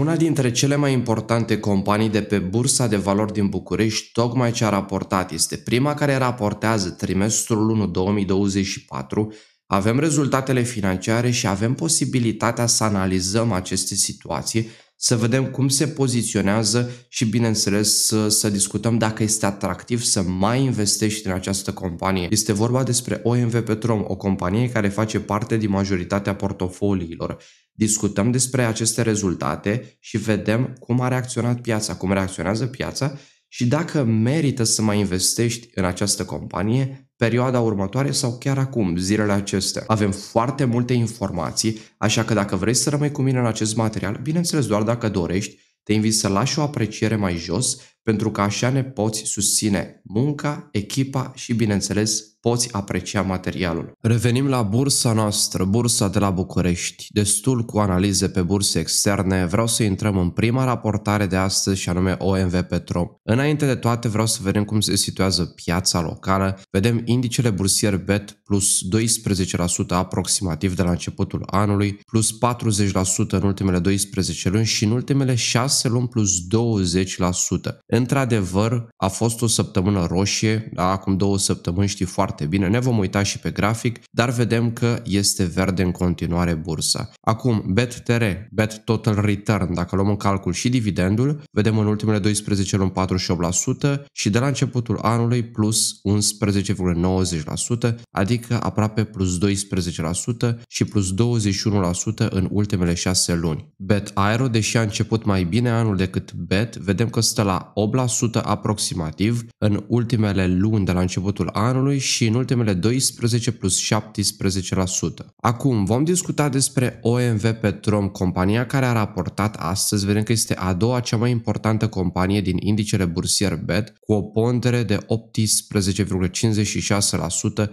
Una dintre cele mai importante companii de pe Bursa de Valori din București tocmai ce a raportat este prima care raportează trimestrul 1 2024, avem rezultatele financiare și avem posibilitatea să analizăm aceste situații să vedem cum se poziționează și, bineînțeles, să, să discutăm dacă este atractiv să mai investești în această companie. Este vorba despre OMV Petrom, o companie care face parte din majoritatea portofoliilor. Discutăm despre aceste rezultate și vedem cum a reacționat piața, cum reacționează piața și dacă merită să mai investești în această companie perioada următoare sau chiar acum, zilele acestea. Avem foarte multe informații, așa că dacă vrei să rămâi cu mine în acest material, bineînțeles doar dacă dorești, te invit să lași o apreciere mai jos pentru că așa ne poți susține munca, echipa și, bineînțeles, poți aprecia materialul. Revenim la bursa noastră, bursa de la București. Destul cu analize pe burse externe, vreau să intrăm în prima raportare de astăzi și anume OMV Petrom. Înainte de toate vreau să vedem cum se situează piața locală. Vedem indicele bursier BET plus 12% aproximativ de la începutul anului, plus 40% în ultimele 12 luni și în ultimele 6 luni plus 20%. Într-adevăr, a fost o săptămână roșie, da, acum două săptămâni știi foarte bine, ne vom uita și pe grafic, dar vedem că este verde în continuare bursa. Acum, bet BET Total Return, dacă luăm în calcul și dividendul, vedem în ultimele 12 luni 48% și de la începutul anului plus 11,90%, adică aproape plus 12% și plus 21% în ultimele 6 luni. BET Aero, deși a început mai bine anul decât BET, vedem că stă la 8% aproximativ în ultimele luni de la începutul anului și în ultimele 12 plus 17%. Acum vom discuta despre OMV Petrom, compania care a raportat astăzi, vedem că este a doua cea mai importantă companie din indicele bursier BET cu o pondere de 18,56%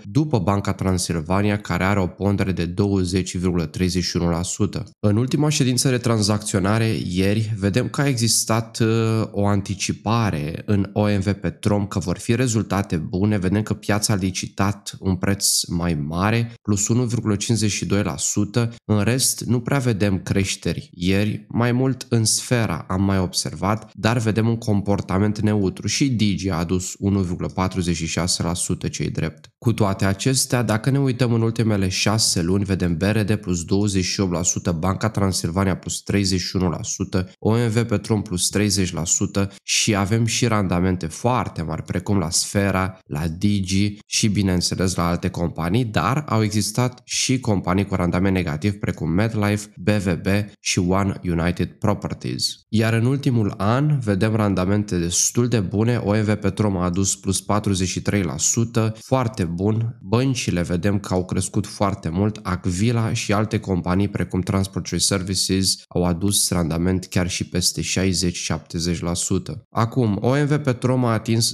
după Banca Transilvania care are o pondere de 20,31%. În ultima ședință de tranzacționare ieri vedem că a existat uh, o anticipare anticipare în OMV Petrom că vor fi rezultate bune, vedem că piața a licitat un preț mai mare, plus 1,52%, în rest nu prea vedem creșteri ieri, mai mult în sfera am mai observat, dar vedem un comportament neutru și Digi a adus 1,46% cei drept. Cu toate acestea, dacă ne uităm în ultimele 6 luni, vedem BRD plus 28%, Banca Transilvania plus 31%, OMV Petrom plus 30% și și avem și randamente foarte mari, precum la Sfera, la Digi și, bineînțeles, la alte companii, dar au existat și companii cu randament negativ, precum MedLife, BVB și One United Properties. Iar în ultimul an vedem randamente destul de bune, OMV Petrom a adus plus 43%, foarte bun, băncile vedem că au crescut foarte mult, Acvila și alte companii precum Transport Services au adus randament chiar și peste 60-70%. Acum, OMV Petrom a atins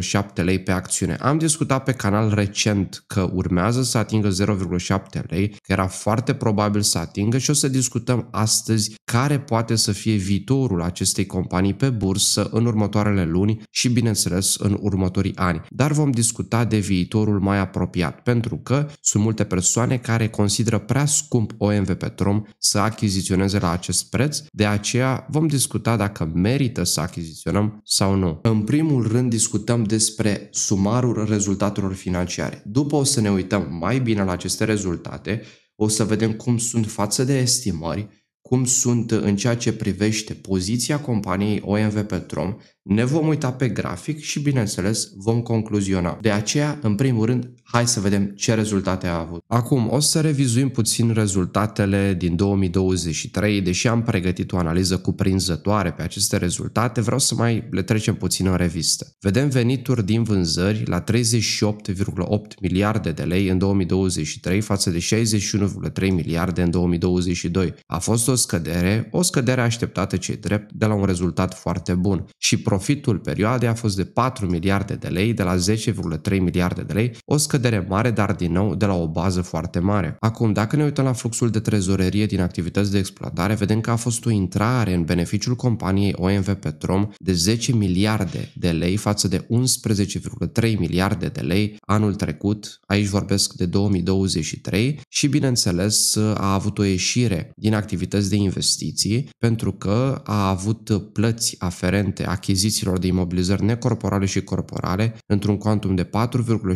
0,7 lei pe acțiune. Am discutat pe canal recent că urmează să atingă 0,7 lei, că era foarte probabil să atingă și o să discutăm astăzi care poate să fie viitorul acestei companii pe bursă în următoarele luni și, bineînțeles, în următorii ani. Dar vom discuta de viitorul mai apropiat, pentru că sunt multe persoane care consideră prea scump OMV Petrom să achiziționeze la acest preț, de aceea vom discuta dacă merită să achiziționeze funcționăm sau nu. În primul rând discutăm despre sumarul rezultatelor financiare. După o să ne uităm mai bine la aceste rezultate, o să vedem cum sunt față de estimări, cum sunt în ceea ce privește poziția companiei OMV Petrom ne vom uita pe grafic și, bineînțeles, vom concluziona. De aceea, în primul rând, hai să vedem ce rezultate a avut. Acum, o să revizuim puțin rezultatele din 2023, deși am pregătit o analiză cuprinzătoare pe aceste rezultate, vreau să mai le trecem puțin în revistă. Vedem venituri din vânzări la 38,8 miliarde de lei în 2023 față de 61,3 miliarde în 2022. A fost o scădere, o scădere așteptată cei drept de la un rezultat foarte bun și pro Profitul perioadei a fost de 4 miliarde de lei, de la 10,3 miliarde de lei, o scădere mare, dar din nou de la o bază foarte mare. Acum, dacă ne uităm la fluxul de trezorerie din activități de exploatare, vedem că a fost o intrare în beneficiul companiei OMV Petrom de 10 miliarde de lei față de 11,3 miliarde de lei anul trecut, aici vorbesc de 2023, și bineînțeles a avut o ieșire din activități de investiții pentru că a avut plăți aferente achiziții achizițiilor de imobilizări necorporale și corporale într-un cuantum de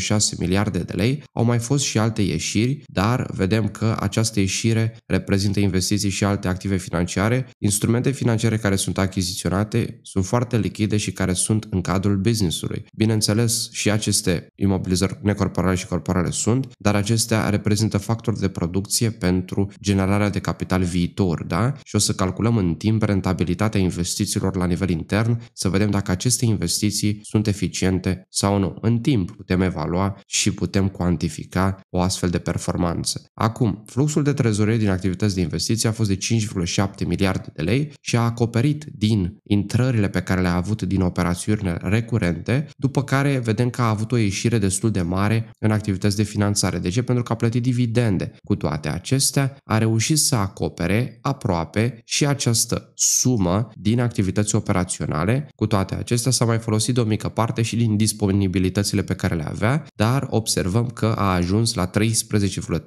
4,6 miliarde de lei, au mai fost și alte ieșiri, dar vedem că această ieșire reprezintă investiții și alte active financiare, instrumente financiare care sunt achiziționate, sunt foarte lichide și care sunt în cadrul business-ului. Bineînțeles, și aceste imobilizări necorporale și corporale sunt, dar acestea reprezintă factori de producție pentru generarea de capital viitor, da? Și o să calculăm în timp rentabilitatea investițiilor la nivel intern, să vedem vedem dacă aceste investiții sunt eficiente sau nu. În timp putem evalua și putem cuantifica o astfel de performanță. Acum, fluxul de trezorerie din activități de investiții a fost de 5,7 miliarde de lei și a acoperit din intrările pe care le-a avut din operațiunile recurente, după care vedem că a avut o ieșire destul de mare în activități de finanțare. De ce? Pentru că a plătit dividende. Cu toate acestea, a reușit să acopere aproape și această sumă din activități operaționale, cu toate acestea s-a mai folosit de o mică parte și din disponibilitățile pe care le avea, dar observăm că a ajuns la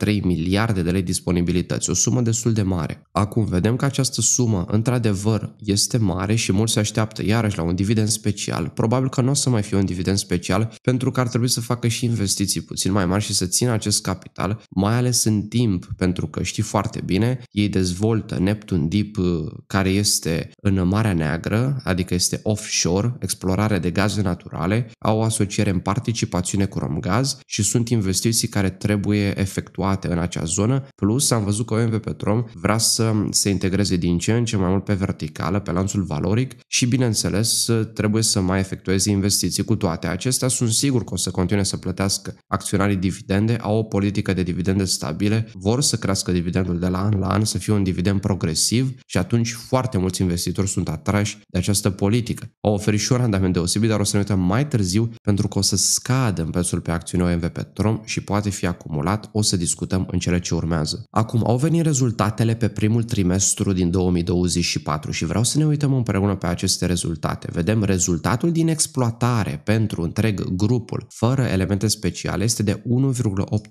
13,3 miliarde de lei disponibilități, o sumă destul de mare. Acum vedem că această sumă, într-adevăr, este mare și mulți se așteaptă iarăși la un dividend special. Probabil că nu o să mai fie un dividend special pentru că ar trebui să facă și investiții puțin mai mari și să țină acest capital, mai ales în timp, pentru că știi foarte bine, ei dezvoltă Neptun Deep uh, care este în Marea Neagră, adică este off offshore, explorare de gaze naturale, au o asociere în participațiune cu Romgaz și sunt investiții care trebuie efectuate în acea zonă. Plus, am văzut că OMV Petrom vrea să se integreze din ce în ce mai mult pe verticală, pe lanțul valoric și, bineînțeles, trebuie să mai efectueze investiții. Cu toate acestea, sunt sigur că o să continue să plătească acționarii dividende, au o politică de dividende stabile, vor să crească dividendul de la an la an, să fie un dividend progresiv și atunci foarte mulți investitori sunt atrași de această politică. O oferișor randament deosebit, dar o să ne uităm mai târziu pentru că o să scadă în prețul pe acțiune OMV Petrom și poate fi acumulat, o să discutăm în cele ce urmează. Acum, au venit rezultatele pe primul trimestru din 2024 și vreau să ne uităm împreună pe aceste rezultate. Vedem rezultatul din exploatare pentru întreg grupul, fără elemente speciale, este de 1,8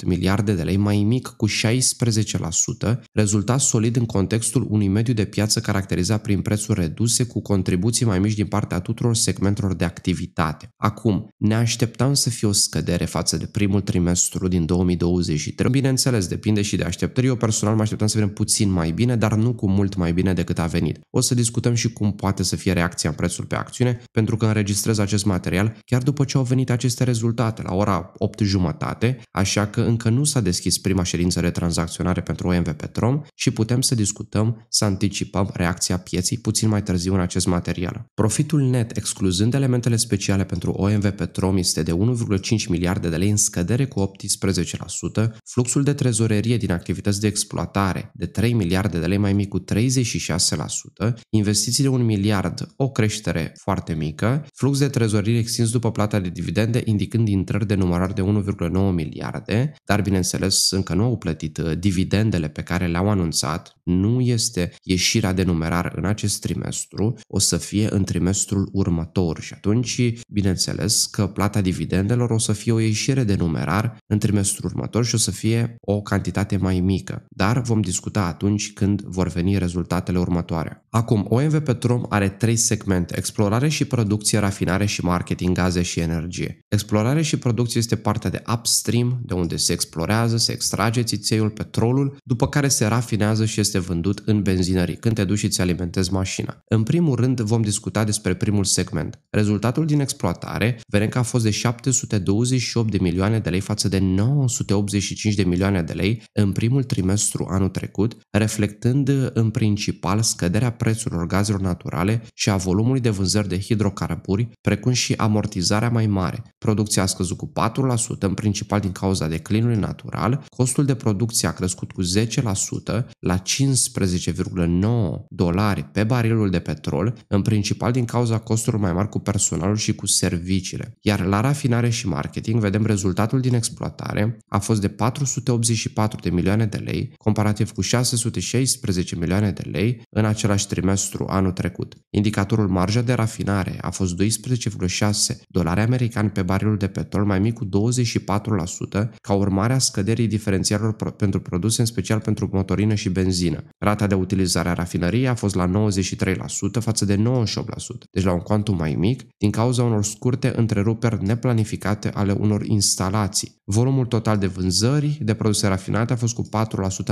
miliarde de lei mai mic cu 16%, rezultat solid în contextul unui mediu de piață caracterizat prin prețuri reduse cu contribuții mai mici din partea majoritatea tuturor segmentelor de activitate. Acum, ne așteptam să fie o scădere față de primul trimestru din 2023. Bineînțeles, depinde și de așteptări. Eu personal mă așteptam să vedem puțin mai bine, dar nu cu mult mai bine decât a venit. O să discutăm și cum poate să fie reacția în prețul pe acțiune, pentru că înregistrez acest material chiar după ce au venit aceste rezultate, la ora 8 jumătate, așa că încă nu s-a deschis prima ședință de tranzacționare pentru OMV Petrom și putem să discutăm, să anticipăm reacția pieții puțin mai târziu în acest material. Profitul net, excluzând elementele speciale pentru OMV Petrom, este de 1,5 miliarde de lei în scădere cu 18%, fluxul de trezorerie din activități de exploatare de 3 miliarde de lei mai mic cu 36%, investiții de 1 miliard, o creștere foarte mică, flux de trezorerie extins după plata de dividende, indicând intrări de numărar de 1,9 miliarde, dar bineînțeles încă nu au plătit uh, dividendele pe care le-au anunțat, nu este ieșirea de numerar în acest trimestru, o să fie în trimestru trimestrul următor și atunci, bineînțeles că plata dividendelor o să fie o ieșire de numerar în trimestrul următor și o să fie o cantitate mai mică, dar vom discuta atunci când vor veni rezultatele următoare. Acum, OMV Petrom are trei segmente, explorare și producție, rafinare și marketing, gaze și energie. Explorare și producție este partea de upstream, de unde se explorează, se extrage țițeiul, petrolul, după care se rafinează și este vândut în benzinării, când te duci și îți alimentezi mașina. În primul rând vom discuta despre primul segment. Rezultatul din exploatare vedem că a fost de 728 de milioane de lei față de 985 de milioane de lei în primul trimestru anul trecut, reflectând în principal scăderea prețurilor gazelor naturale și a volumului de vânzări de hidrocarburi, precum și amortizarea mai mare. Producția a scăzut cu 4%, în principal din cauza declinului natural, costul de producție a crescut cu 10% la 15,9 dolari pe barilul de petrol, în principal din cauza cauza costurilor mai mari cu personalul și cu serviciile. Iar la rafinare și marketing vedem rezultatul din exploatare a fost de 484 de milioane de lei, comparativ cu 616 milioane de lei în același trimestru anul trecut. Indicatorul marja de rafinare a fost 12,6 dolari americani pe barilul de petrol, mai mic cu 24%, ca urmare a scăderii diferențialelor pro- pentru produse, în special pentru motorină și benzină. Rata de utilizare a rafinăriei a fost la 93% față de 98%. Deci deci la un cuantum mai mic, din cauza unor scurte întreruperi neplanificate ale unor instalații. Volumul total de vânzări de produse rafinate a fost cu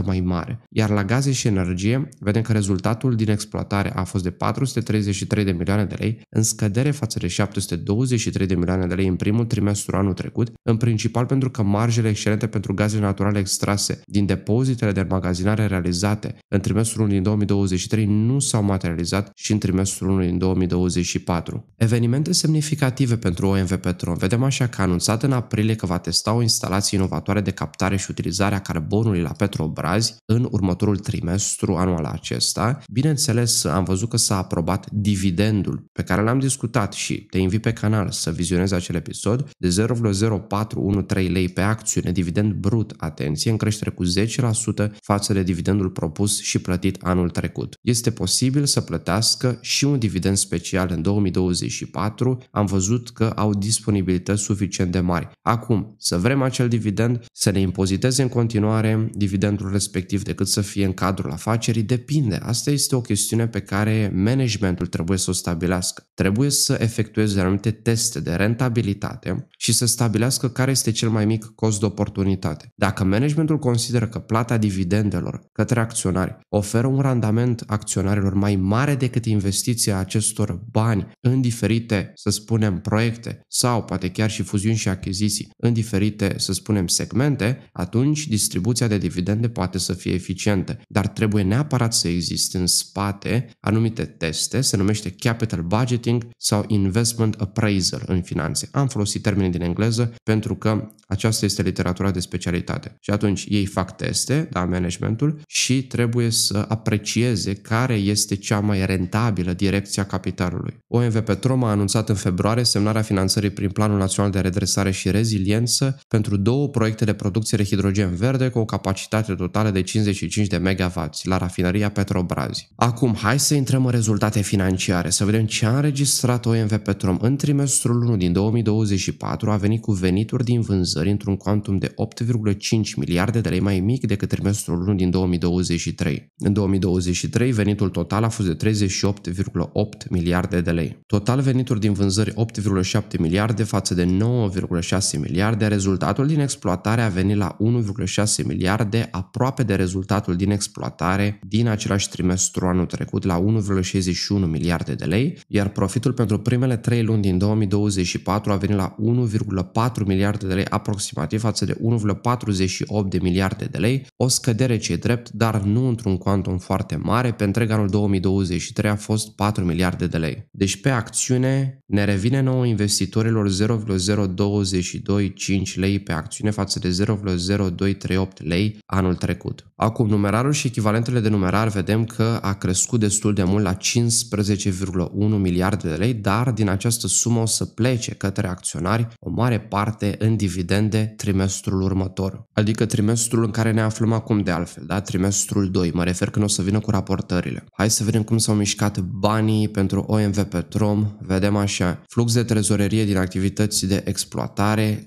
4% mai mare, iar la gaze și energie vedem că rezultatul din exploatare a fost de 433 de milioane de lei, în scădere față de 723 de milioane de lei în primul trimestru anul trecut, în principal pentru că marjele excelente pentru gaze naturale extrase din depozitele de magazinare realizate în trimestrul 1 din 2023 nu s-au materializat și în trimestrul 1 din 2023. 2024. Evenimente semnificative pentru OMV Petrom. Vedem așa că a anunțat în aprilie că va testa o instalație inovatoare de captare și utilizare a carbonului la Petrobras, în următorul trimestru anual acesta. Bineînțeles, am văzut că s-a aprobat dividendul pe care l-am discutat și te invit pe canal să vizionezi acel episod de 0,0413 lei pe acțiune, dividend brut, atenție, în creștere cu 10% față de dividendul propus și plătit anul trecut. Este posibil să plătească și un dividend special industrial în 2024, am văzut că au disponibilități suficient de mari. Acum, să vrem acel dividend, să ne impoziteze în continuare dividendul respectiv decât să fie în cadrul afacerii, depinde. Asta este o chestiune pe care managementul trebuie să o stabilească. Trebuie să efectueze anumite teste de rentabilitate și să stabilească care este cel mai mic cost de oportunitate. Dacă managementul consideră că plata dividendelor către acționari oferă un randament acționarilor mai mare decât investiția acestor bani în diferite, să spunem, proiecte sau poate chiar și fuziuni și achiziții în diferite, să spunem, segmente, atunci distribuția de dividende poate să fie eficientă. Dar trebuie neapărat să existe în spate anumite teste, se numește capital budgeting sau investment appraisal în finanțe. Am folosit termenii din engleză pentru că aceasta este literatura de specialitate. Și atunci ei fac teste, da, managementul, și trebuie să aprecieze care este cea mai rentabilă direcția capitalului sectorului. OMV Petrom a anunțat în februarie semnarea finanțării prin Planul Național de Redresare și Reziliență pentru două proiecte de producție de hidrogen verde cu o capacitate totală de 55 de MW la rafinăria Petrobrazi. Acum, hai să intrăm în rezultate financiare, să vedem ce a înregistrat OMV Petrom în trimestrul 1 din 2024, a venit cu venituri din vânzări într-un quantum de 8,5 miliarde de lei mai mic decât trimestrul 1 din 2023. În 2023, venitul total a fost de 38,8 miliarde miliarde de lei. Total venituri din vânzări 8,7 miliarde față de 9,6 miliarde, rezultatul din exploatare a venit la 1,6 miliarde, aproape de rezultatul din exploatare din același trimestru anul trecut la 1,61 miliarde de lei, iar profitul pentru primele 3 luni din 2024 a venit la 1,4 miliarde de lei aproximativ față de 1,48 de miliarde de lei, o scădere ce e drept, dar nu într-un quantum foarte mare, pe întreg anul 2023 a fost 4 miliarde de lei. Deci pe acțiune ne revine nouă investitorilor 0,0225 lei pe acțiune față de 0,0238 lei anul trecut. Acum, numerarul și echivalentele de numerar vedem că a crescut destul de mult la 15,1 miliarde de lei, dar din această sumă o să plece către acționari o mare parte în dividende trimestrul următor, adică trimestrul în care ne aflăm acum de altfel, da? trimestrul 2, mă refer când o să vină cu raportările. Hai să vedem cum s-au mișcat banii pentru OM BMW Petrom, vedem așa, flux de trezorerie din activități de exploatare,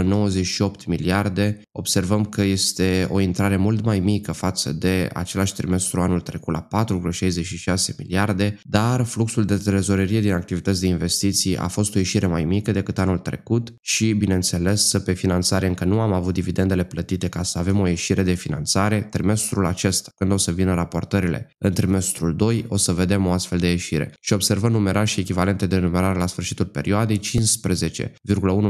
2,98 miliarde, observăm că este o intrare mult mai mică față de același trimestru anul trecut la 4,66 miliarde, dar fluxul de trezorerie din activități de investiții a fost o ieșire mai mică decât anul trecut și, bineînțeles, pe finanțare încă nu am avut dividendele plătite ca să avem o ieșire de finanțare trimestrul acesta, când o să vină raportările. În trimestrul 2 o să vedem o astfel de ieșire. Și observăm observă numerar și echivalente de numerar la sfârșitul perioadei 15,1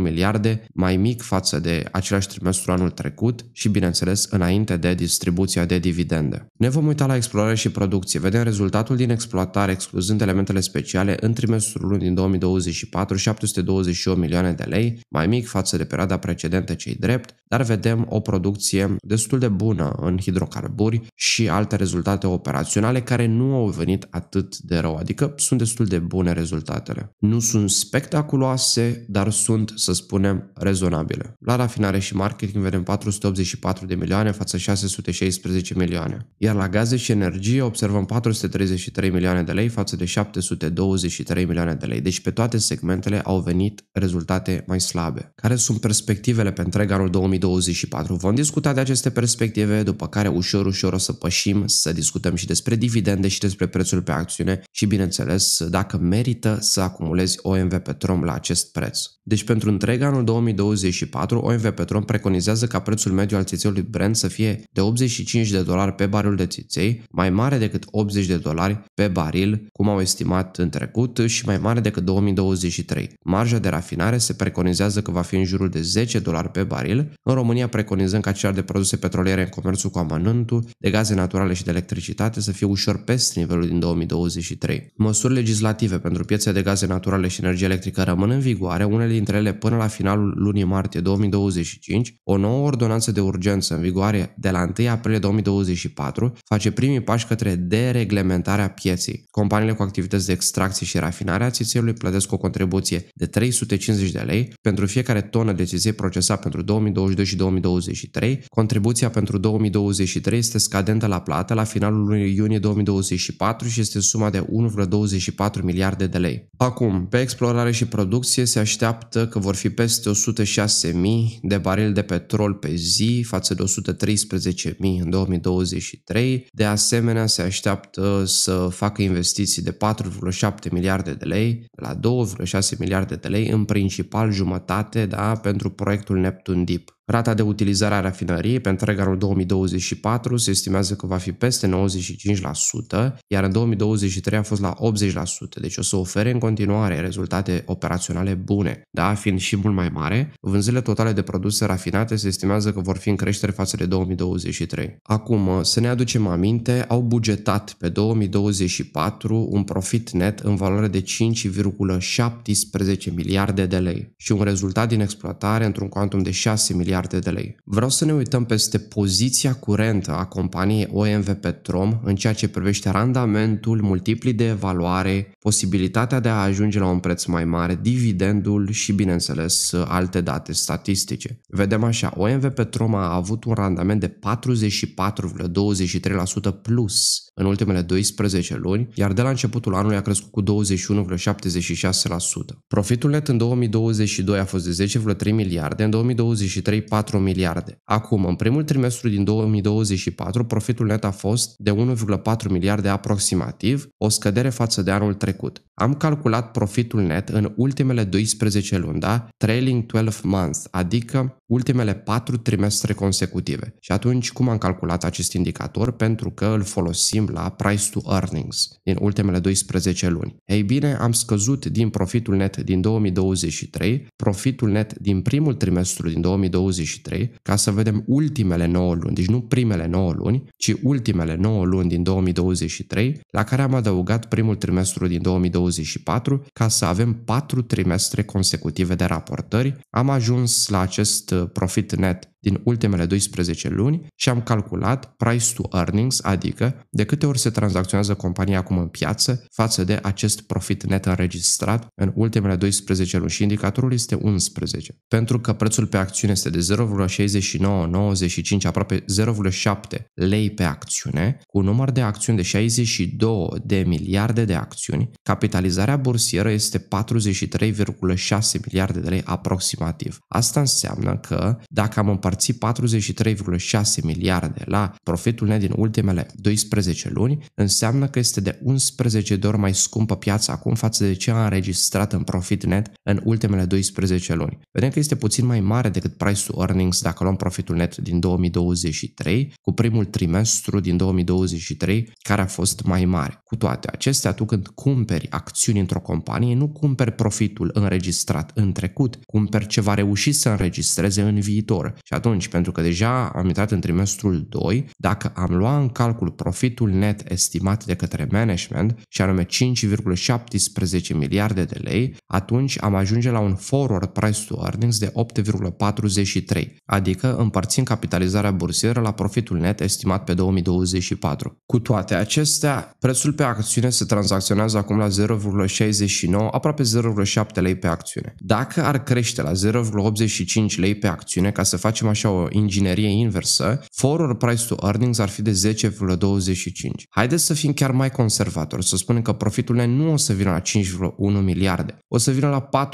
miliarde, mai mic față de același trimestru anul trecut și, bineînțeles, înainte de distribuția de dividende. Ne vom uita la explorare și producție. Vedem rezultatul din exploatare excluzând elementele speciale în trimestrul 1 din 2024, 728 milioane de lei, mai mic față de perioada precedentă cei drept, dar vedem o producție destul de bună în hidrocarburi și alte rezultate operaționale care nu au venit atât de rău, adică sunt destul de bune rezultatele. Nu sunt spectaculoase, dar sunt, să spunem, rezonabile. La rafinare și marketing vedem 484 de milioane față 616 milioane, iar la gaze și energie observăm 433 milioane de lei față de 723 milioane de lei. Deci pe toate segmentele au venit rezultate mai slabe. Care sunt perspectivele pe întreg anul 2024? Vom discuta de aceste perspective, după care ușor, ușor o să pășim să discutăm și despre dividende și despre prețul pe acțiune și, bineînțeles, dacă merită să acumulezi OMV Petrom la acest preț. Deci pentru întreg anul 2024, OMV Petrom preconizează ca prețul mediu al țițeiului Brent să fie de 85 de dolari pe baril de țiței, mai mare decât 80 de dolari pe baril, cum au estimat în trecut, și mai mare decât 2023. Marja de rafinare se preconizează că va fi în jurul de 10 dolari pe baril. În România preconizăm ca cea de produse petroliere în comerțul cu amănântul, de gaze naturale și de electricitate să fie ușor peste nivelul din 2023. Măsurile legislative pentru piețe de gaze naturale și energie electrică rămân în vigoare, unele dintre ele până la finalul lunii martie 2025, o nouă ordonanță de urgență în vigoare de la 1 aprilie 2024 face primii pași către dereglementarea pieței. Companiile cu activități de extracție și rafinare a țițeiului plătesc o contribuție de 350 de lei pentru fiecare tonă de țiței procesat pentru 2022 și 2023. Contribuția pentru 2023 este scadentă la plată la finalul lunii iunie 2024 și este suma de 1,24 54 miliarde de lei. Acum, pe explorare și producție se așteaptă că vor fi peste 106.000 de barili de petrol pe zi față de 113.000 în 2023. De asemenea, se așteaptă să facă investiții de 4,7 miliarde de lei la 2,6 miliarde de lei, în principal jumătate da, pentru proiectul Neptun Deep. Rata de utilizare a rafinăriei pe întreg anul 2024 se estimează că va fi peste 95%, iar în 2023 a fost la 80%, deci o să ofere în continuare rezultate operaționale bune. Da, fiind și mult mai mare, vânzările totale de produse rafinate se estimează că vor fi în creștere față de 2023. Acum, să ne aducem aminte, au bugetat pe 2024 un profit net în valoare de 5,17 miliarde de lei și un rezultat din exploatare într-un cuantum de 6 miliarde miliarde de lei. Vreau să ne uităm peste poziția curentă a companiei OMV Petrom în ceea ce privește randamentul, multipli de evaluare, posibilitatea de a ajunge la un preț mai mare, dividendul și, bineînțeles, alte date statistice. Vedem așa, OMV Petrom a avut un randament de 44,23% plus în ultimele 12 luni, iar de la începutul anului a crescut cu 21,76%. Profitul net în 2022 a fost de 10,3 miliarde, în 2023 3,4 miliarde. Acum, în primul trimestru din 2024, profitul net a fost de 1,4 miliarde aproximativ, o scădere față de anul trecut. Am calculat profitul net în ultimele 12 luni, da? Trailing 12 months, adică ultimele patru trimestre consecutive. Și atunci, cum am calculat acest indicator? Pentru că îl folosim la price to earnings din ultimele 12 luni. Ei bine, am scăzut din profitul net din 2023, profitul net din primul trimestru din 2023, ca să vedem ultimele 9 luni, deci nu primele 9 luni, ci ultimele 9 luni din 2023, la care am adăugat primul trimestru din 2024, ca să avem 4 trimestre consecutive de raportări. Am ajuns la acest profit net din ultimele 12 luni și am calculat price to earnings, adică de câte ori se tranzacționează compania acum în piață față de acest profit net înregistrat în ultimele 12 luni și indicatorul este 11. Pentru că prețul pe acțiune este de 0,6995, aproape 0,7 lei pe acțiune, cu un număr de acțiuni de 62 de miliarde de acțiuni, capitalizarea bursieră este 43,6 miliarde de lei aproximativ. Asta înseamnă că dacă am împărțit împărți 43,6 miliarde la profitul net din ultimele 12 luni, înseamnă că este de 11 de ori mai scumpă piața acum față de cea înregistrat în profit net în ultimele 12 luni. Vedem că este puțin mai mare decât price earnings dacă luăm profitul net din 2023, cu primul trimestru din 2023 care a fost mai mare. Cu toate acestea, tu când cumperi acțiuni într-o companie, nu cumperi profitul înregistrat în trecut, cumperi ce va reuși să înregistreze în viitor. Și atunci, pentru că deja am intrat în trimestrul 2, dacă am luat în calcul profitul net estimat de către management, și anume 5,17 miliarde de lei, atunci am ajunge la un forward price to earnings de 8,43, adică împărțim capitalizarea bursieră la profitul net estimat pe 2024. Cu toate acestea, prețul pe acțiune se tranzacționează acum la 0,69, aproape 0,7 lei pe acțiune. Dacă ar crește la 0,85 lei pe acțiune ca să facem așa o inginerie inversă, forward price to earnings ar fi de 10,25. Haideți să fim chiar mai conservatori, să spunem că profiturile nu o să vină la 5,1 miliarde, o să vină la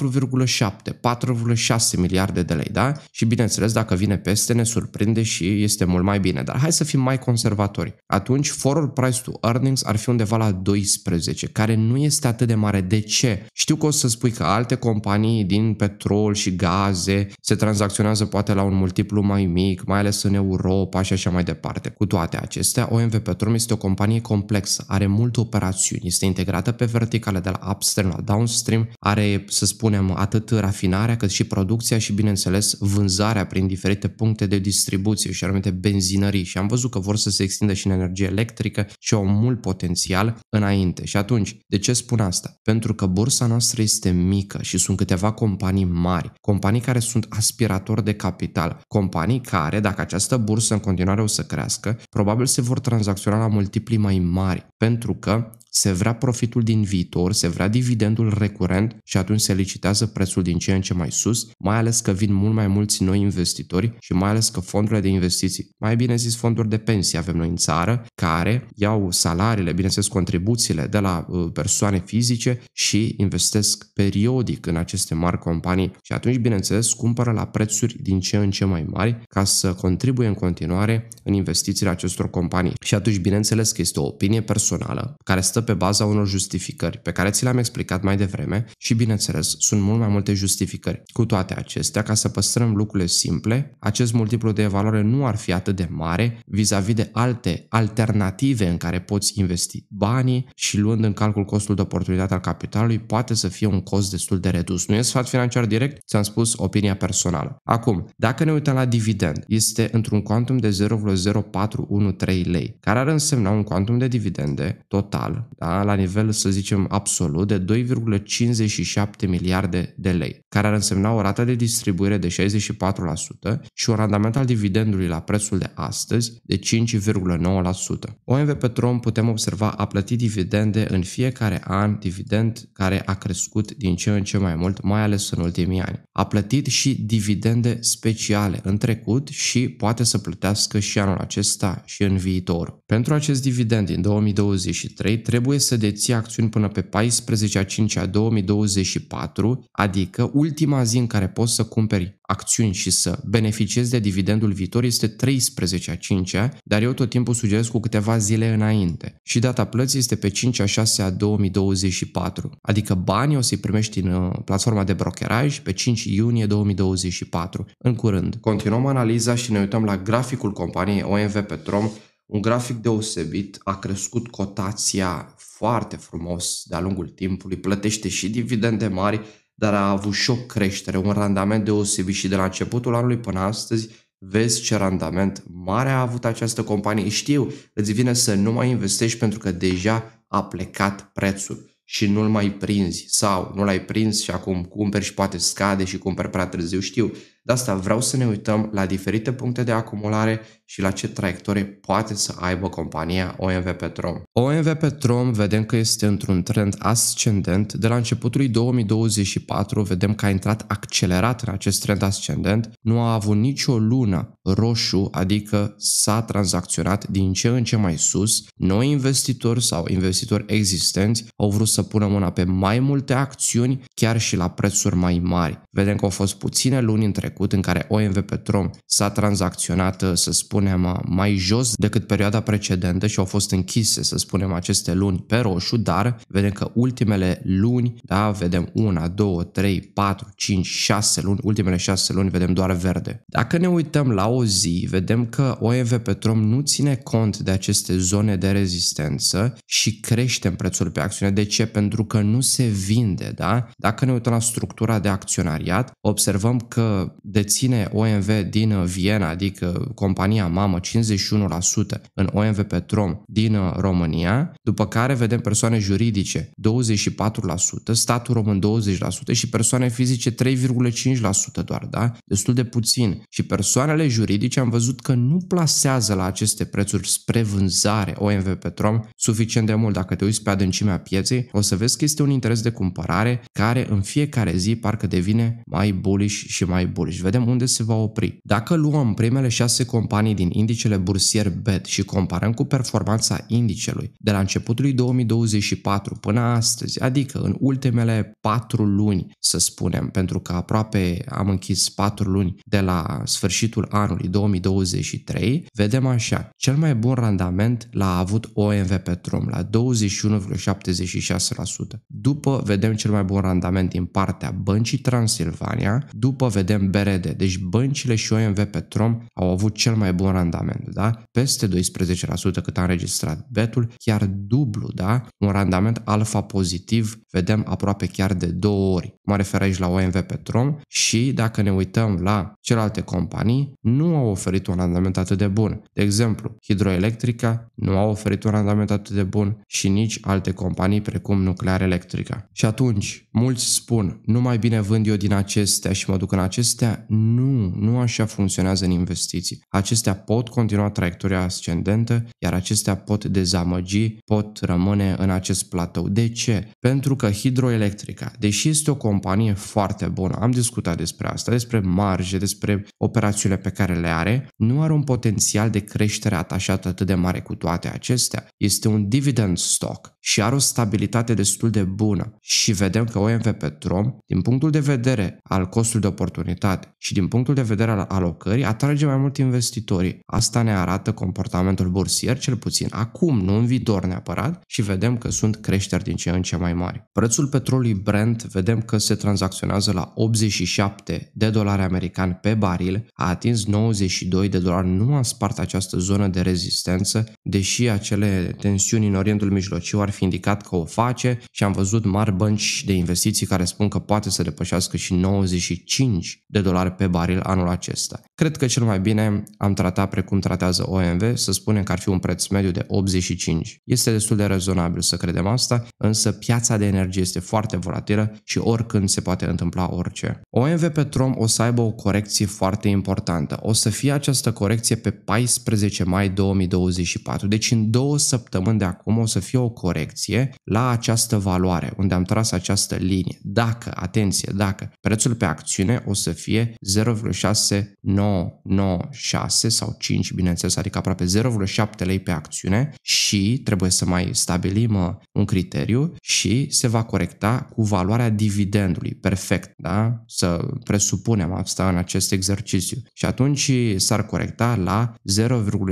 4,7, 4,6 miliarde de lei, da? Și bineînțeles, dacă vine peste, ne surprinde și este mult mai bine, dar hai să fim mai conservatori. Atunci, forward price to earnings ar fi undeva la 12, care nu este atât de mare. De ce? Știu că o să spui că alte companii din petrol și gaze se tranzacționează poate la un multiplu multiplu mai mic, mai ales în Europa și așa mai departe. Cu toate acestea, OMV Petrom este o companie complexă, are multe operațiuni, este integrată pe verticale de la upstream la downstream, are, să spunem, atât rafinarea cât și producția și, bineînțeles, vânzarea prin diferite puncte de distribuție și anumite benzinării și am văzut că vor să se extindă și în energie electrică și au mult potențial înainte. Și atunci, de ce spun asta? Pentru că bursa noastră este mică și sunt câteva companii mari, companii care sunt aspiratori de capital, companii care, dacă această bursă în continuare o să crească, probabil se vor tranzacționa la multipli mai mari, pentru că se vrea profitul din viitor, se vrea dividendul recurent și atunci se licitează prețul din ce în ce mai sus, mai ales că vin mult mai mulți noi investitori și mai ales că fondurile de investiții, mai bine zis fonduri de pensie avem noi în țară, care iau salariile, bineînțeles contribuțiile de la uh, persoane fizice și investesc periodic în aceste mari companii și atunci, bineînțeles, cumpără la prețuri din ce în ce mai mari ca să contribuie în continuare în investițiile acestor companii. Și atunci, bineînțeles că este o opinie personală care stă pe baza unor justificări pe care ți le-am explicat mai devreme și, bineînțeles, sunt mult mai multe justificări. Cu toate acestea, ca să păstrăm lucrurile simple, acest multiplu de evaluare nu ar fi atât de mare vis-a-vis de alte alternative în care poți investi banii și luând în calcul costul de oportunitate al capitalului, poate să fie un cost destul de redus. Nu e sfat financiar direct, ți-am spus opinia personală. Acum, dacă ne uităm la dividend, este într-un quantum de 0,0413 lei, care ar însemna un quantum de dividende total da, la nivel, să zicem, absolut, de 2,57 miliarde de lei, care ar însemna o rată de distribuire de 64% și un randament al dividendului la prețul de astăzi de 5,9%. OMV Petrom, putem observa, a plătit dividende în fiecare an, dividend care a crescut din ce în ce mai mult, mai ales în ultimii ani. A plătit și dividende speciale în trecut și poate să plătească și anul acesta și în viitor. Pentru acest dividend din 2023, trebuie să deții acțiuni până pe 14 a 5 a 2024, adică ultima zi în care poți să cumperi acțiuni și să beneficiezi de dividendul viitor este 13 a 5 -a, dar eu tot timpul sugerez cu câteva zile înainte. Și data plății este pe 5 a 6 a 2024, adică banii o să-i primești în uh, platforma de brokeraj pe 5 iunie 2024, în curând. Continuăm analiza și ne uităm la graficul companiei OMV Petrom un grafic deosebit, a crescut cotația foarte frumos de-a lungul timpului, plătește și dividende mari, dar a avut și o creștere, un randament deosebit și de la începutul anului până astăzi vezi ce randament mare a avut această companie. Știu, îți vine să nu mai investești pentru că deja a plecat prețul și nu-l mai prinzi sau nu l-ai prins și acum cumperi și poate scade și cumperi prea târziu, știu. De asta vreau să ne uităm la diferite puncte de acumulare și la ce traiectorie poate să aibă compania OMV Petrom. OMV Petrom vedem că este într-un trend ascendent. De la începutul lui 2024 vedem că a intrat accelerat în acest trend ascendent. Nu a avut nicio lună roșu, adică s-a tranzacționat din ce în ce mai sus. Noi investitori sau investitori existenți au vrut să pună mâna pe mai multe acțiuni, chiar și la prețuri mai mari. Vedem că au fost puține luni în trecut în care OMV Petrom s-a tranzacționat, să spun, spunem, mai jos decât perioada precedentă și au fost închise, să spunem, aceste luni pe roșu, dar vedem că ultimele luni, da, vedem 1, 2, 3, 4, 5, 6 luni, ultimele 6 luni vedem doar verde. Dacă ne uităm la o zi, vedem că OMV Petrom nu ține cont de aceste zone de rezistență și crește în prețul pe acțiune. De ce? Pentru că nu se vinde, da? Dacă ne uităm la structura de acționariat, observăm că deține OMV din Viena, adică compania mamă, 51% în OMV Petrom din uh, România, după care vedem persoane juridice 24%, statul român 20% și persoane fizice 3,5% doar, da? Destul de puțin. Și persoanele juridice am văzut că nu plasează la aceste prețuri spre vânzare OMV Petrom suficient de mult. Dacă te uiți pe adâncimea pieței, o să vezi că este un interes de cumpărare care în fiecare zi parcă devine mai bullish și mai bullish. Vedem unde se va opri. Dacă luăm primele șase companii din indicele bursier BET și comparăm cu performanța indicelui de la începutul lui 2024 până astăzi, adică în ultimele 4 luni, să spunem, pentru că aproape am închis 4 luni de la sfârșitul anului 2023, vedem așa, cel mai bun randament l-a avut OMV Petrom la 21,76%. După vedem cel mai bun randament din partea băncii Transilvania, după vedem BRD, deci băncile și OMV Petrom au avut cel mai bun lor randament, da? Peste 12% cât a înregistrat betul, chiar dublu, da? Un randament alfa pozitiv, vedem aproape chiar de două ori. Mă refer aici la OMV Petrom și dacă ne uităm la celelalte companii, nu au oferit un randament atât de bun. De exemplu, Hidroelectrica nu a oferit un randament atât de bun și nici alte companii precum Nuclear Electrica. Și atunci, mulți spun, nu mai bine vând eu din acestea și mă duc în acestea. Nu, nu așa funcționează în investiții. Acestea pot continua traiectoria ascendentă, iar acestea pot dezamăgi, pot rămâne în acest platou. De ce? Pentru că Hidroelectrica, deși este o companie foarte bună, am discutat despre asta, despre marge, despre operațiile pe care le are, nu are un potențial de creștere atașat atât de mare cu toate acestea. Este un dividend stock și are o stabilitate destul de bună și vedem că OMV Petrom, din punctul de vedere al costului de oportunitate și din punctul de vedere al alocării, atrage mai mult investitori muri. Asta ne arată comportamentul bursier, cel puțin acum, nu în viitor neapărat, și vedem că sunt creșteri din ce în ce mai mari. Prețul petrolului Brent vedem că se tranzacționează la 87 de dolari americani pe baril, a atins 92 de dolari, nu a spart această zonă de rezistență, deși acele tensiuni în Orientul Mijlociu ar fi indicat că o face și am văzut mari bănci de investiții care spun că poate să depășească și 95 de dolari pe baril anul acesta. Cred că cel mai bine am trata precum tratează OMV, să spunem că ar fi un preț mediu de 85. Este destul de rezonabil să credem asta, însă piața de energie este foarte volatilă și oricând se poate întâmpla orice. OMV Petrom o să aibă o corecție foarte importantă. O să fie această corecție pe 14 mai 2024, deci în două săptămâni de acum o să fie o corecție la această valoare, unde am tras această linie. Dacă, atenție, dacă prețul pe acțiune o să fie 0,6996 sau 5, bineînțeles, adică aproape 0,7 lei pe acțiune și trebuie să mai stabilim uh, un criteriu și se va corecta cu valoarea dividendului. Perfect, da? Să presupunem asta în acest exercițiu. Și atunci s-ar corecta la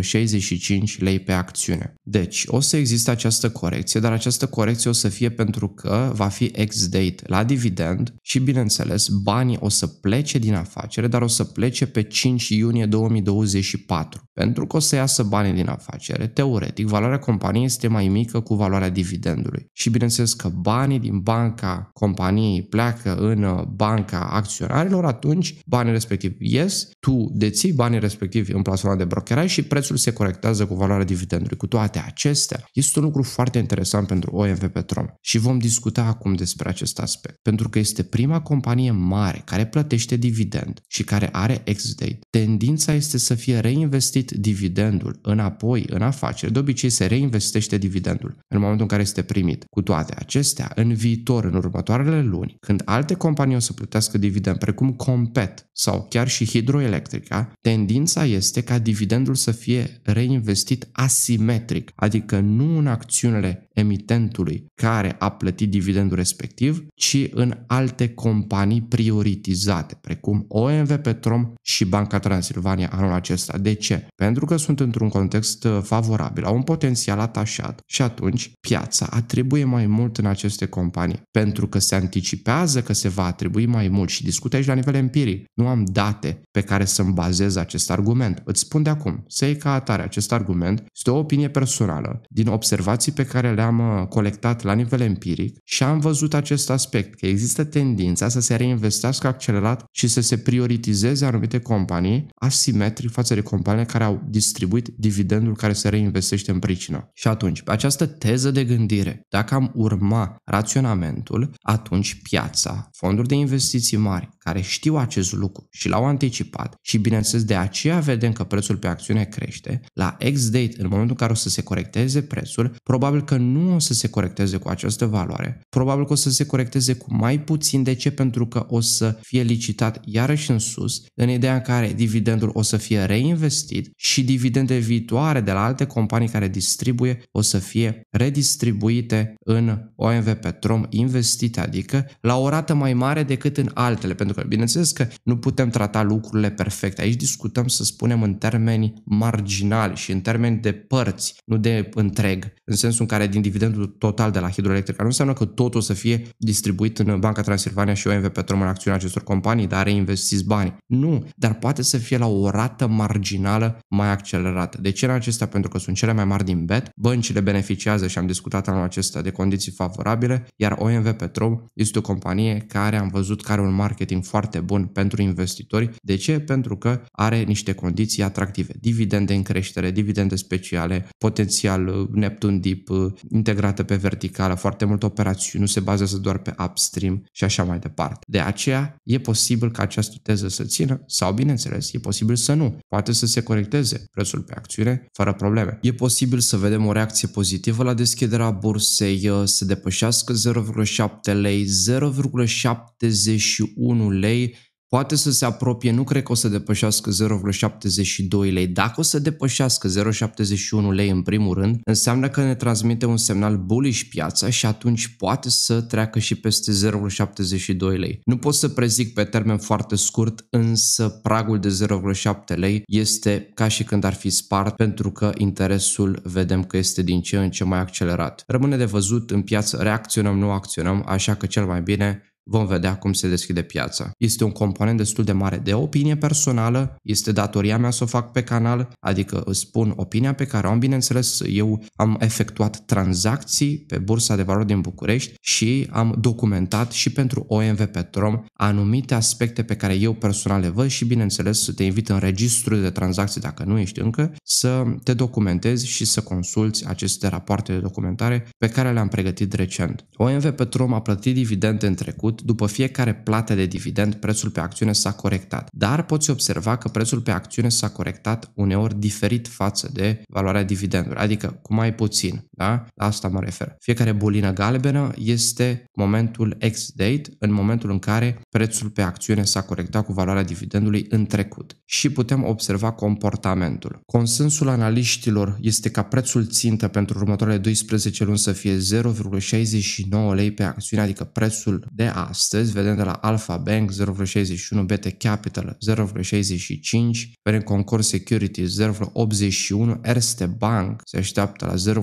0,65 lei pe acțiune. Deci, o să existe această corecție, dar această corecție o să fie pentru că va fi ex-date la dividend și, bineînțeles, banii o să plece din afacere, dar o să plece pe 5 iunie 2020. 24, pentru că o să iasă banii din afacere, teoretic, valoarea companiei este mai mică cu valoarea dividendului. Și bineînțeles că banii din banca companiei pleacă în uh, banca acționarilor, atunci banii respectiv ies, tu deții banii respectivi în platforma de brokeraj și prețul se corectează cu valoarea dividendului. Cu toate acestea, este un lucru foarte interesant pentru OMV Petrom și vom discuta acum despre acest aspect, pentru că este prima companie mare care plătește dividend și care are ex date. Tendința este să fie reinvestit dividendul înapoi în afaceri, de obicei se reinvestește dividendul în momentul în care este primit. Cu toate acestea, în viitor, în următoarele luni, când alte companii o să plătească dividend, precum Compet sau chiar și Hidroelectrica, tendința este ca dividendul să fie reinvestit asimetric, adică nu în acțiunile emitentului care a plătit dividendul respectiv, ci în alte companii prioritizate, precum OMV Petrom și Banca Transilvania anul acesta asta. De ce? Pentru că sunt într-un context uh, favorabil, au un potențial atașat și atunci piața atribuie mai mult în aceste companii. Pentru că se anticipează că se va atribui mai mult și discut aici la nivel empiric. Nu am date pe care să-mi bazez acest argument. Îți spun de acum, să iei ca atare acest argument, este o opinie personală din observații pe care le-am uh, colectat la nivel empiric și am văzut acest aspect, că există tendința să se reinvestească accelerat și să se prioritizeze anumite companii asimetric față de companiile care au distribuit dividendul care se reinvestește în pricină. Și atunci, pe această teză de gândire, dacă am urma raționamentul, atunci piața, fonduri de investiții mari care știu acest lucru și l-au anticipat și bineînțeles de aceea vedem că prețul pe acțiune crește, la ex-date, în momentul în care o să se corecteze prețul, probabil că nu o să se corecteze cu această valoare, probabil că o să se corecteze cu mai puțin. De ce? Pentru că o să fie licitat iarăși în sus, în ideea în care dividendul o să fie reinvestit investit și dividende viitoare de la alte companii care distribuie o să fie redistribuite în OMV Petrom investite, adică la o rată mai mare decât în altele, pentru că bineînțeles că nu putem trata lucrurile perfecte. Aici discutăm, să spunem, în termeni marginali și în termeni de părți, nu de întreg, în sensul în care din dividendul total de la hidroelectrică nu înseamnă că totul să fie distribuit în Banca Transilvania și OMV Petrom în acțiunea acestor companii, dar reinvestiți bani. Nu, dar poate să fie la o rată marginală marginală mai accelerată. De ce în acestea? Pentru că sunt cele mai mari din BET, băncile beneficiază și am discutat anul acesta de condiții favorabile, iar OMV Petrom este o companie care am văzut că are un marketing foarte bun pentru investitori. De ce? Pentru că are niște condiții atractive, dividende în creștere, dividende speciale, potențial uh, Neptun Deep uh, integrată pe verticală, foarte multe operațiuni, nu se bazează doar pe upstream și așa mai departe. De aceea e posibil ca această teză să țină sau bineînțeles e posibil să nu. Poate să se corecteze prețul pe acțiune fără probleme. E posibil să vedem o reacție pozitivă la deschiderea bursei, uh, să depășească 0,7 lei, 0,71 lei poate să se apropie, nu cred că o să depășească 0,72 lei. Dacă o să depășească 0,71 lei în primul rând, înseamnă că ne transmite un semnal bullish piața și atunci poate să treacă și peste 0,72 lei. Nu pot să prezic pe termen foarte scurt, însă pragul de 0,7 lei este ca și când ar fi spart pentru că interesul vedem că este din ce în ce mai accelerat. Rămâne de văzut în piață, reacționăm, nu acționăm, așa că cel mai bine vom vedea cum se deschide piața. Este un component destul de mare de opinie personală, este datoria mea să o fac pe canal, adică îți spun opinia pe care am, bineînțeles, eu am efectuat tranzacții pe Bursa de Valori din București și am documentat și pentru OMV Petrom anumite aspecte pe care eu personal le văd și, bineînțeles, te invit în registrul de tranzacții, dacă nu ești încă, să te documentezi și să consulți aceste rapoarte de documentare pe care le-am pregătit recent. OMV Petrom a plătit dividende în trecut trecut, după fiecare plată de dividend, prețul pe acțiune s-a corectat. Dar poți observa că prețul pe acțiune s-a corectat uneori diferit față de valoarea dividendului, adică cu mai puțin. Da? La asta mă refer. Fiecare bolină galbenă este momentul ex-date, în momentul în care prețul pe acțiune s-a corectat cu valoarea dividendului în trecut. Și putem observa comportamentul. Consensul analiștilor este ca prețul țintă pentru următoarele 12 luni să fie 0,69 lei pe acțiune, adică prețul de astăzi, vedem de la Alpha Bank 0,61, BT Capital 0,65, vedem Concord Securities 0,81, Erste Bank se așteaptă la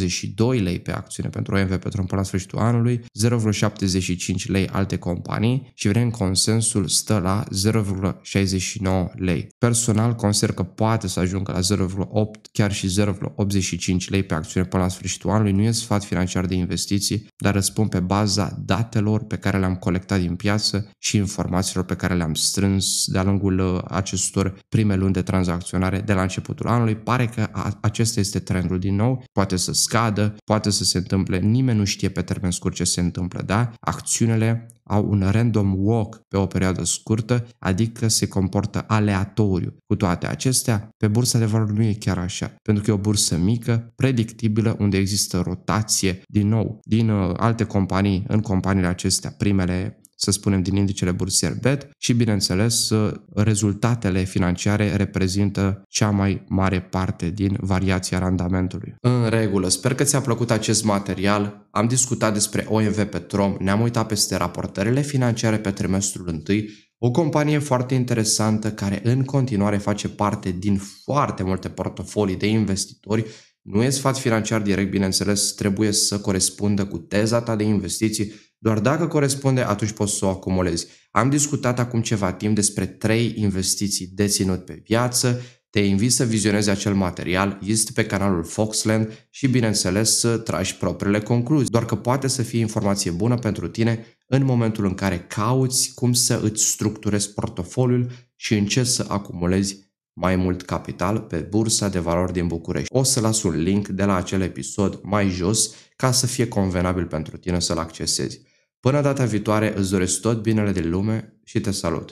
0,92 lei pe acțiune pentru OMV Petrom până la sfârșitul anului, 0,75 lei alte companii și vedem consensul stă la 0,69 lei. Personal consider că poate să ajungă la 0,8, chiar și 0,85 lei pe acțiune până la sfârșitul anului. Nu e sfat financiar de investiții, dar răspund pe baza datelor pe care le-am colectat din piață și informațiilor pe care le-am strâns de-a lungul uh, acestor prime luni de tranzacționare de la începutul anului. Pare că acesta este trendul din nou, poate să scadă, poate să se întâmple, nimeni nu știe pe termen scurt ce se întâmplă, da? Acțiunile au un random walk pe o perioadă scurtă, adică se comportă aleatoriu. Cu toate acestea, pe bursa de valori nu e chiar așa, pentru că e o bursă mică, predictibilă, unde există rotație, din nou, din uh, alte companii în companiile acestea, primele să spunem, din indicele bursier BET și, bineînțeles, rezultatele financiare reprezintă cea mai mare parte din variația randamentului. În regulă, sper că ți-a plăcut acest material. Am discutat despre OMV Petrom, ne-am uitat peste raportările financiare pe trimestrul 1, o companie foarte interesantă care în continuare face parte din foarte multe portofolii de investitori nu e sfat financiar direct, bineînțeles, trebuie să corespundă cu teza ta de investiții doar dacă corespunde, atunci poți să o acumulezi. Am discutat acum ceva timp despre trei investiții ținut pe viață. Te invit să vizionezi acel material, este pe canalul Foxland și, bineînțeles, să tragi propriile concluzii, doar că poate să fie informație bună pentru tine în momentul în care cauți cum să îți structurezi portofoliul și în ce să acumulezi mai mult capital pe Bursa de Valori din București. O să las un link de la acel episod mai jos ca să fie convenabil pentru tine să-l accesezi. Până data viitoare îți doresc tot binele de lume și te salut!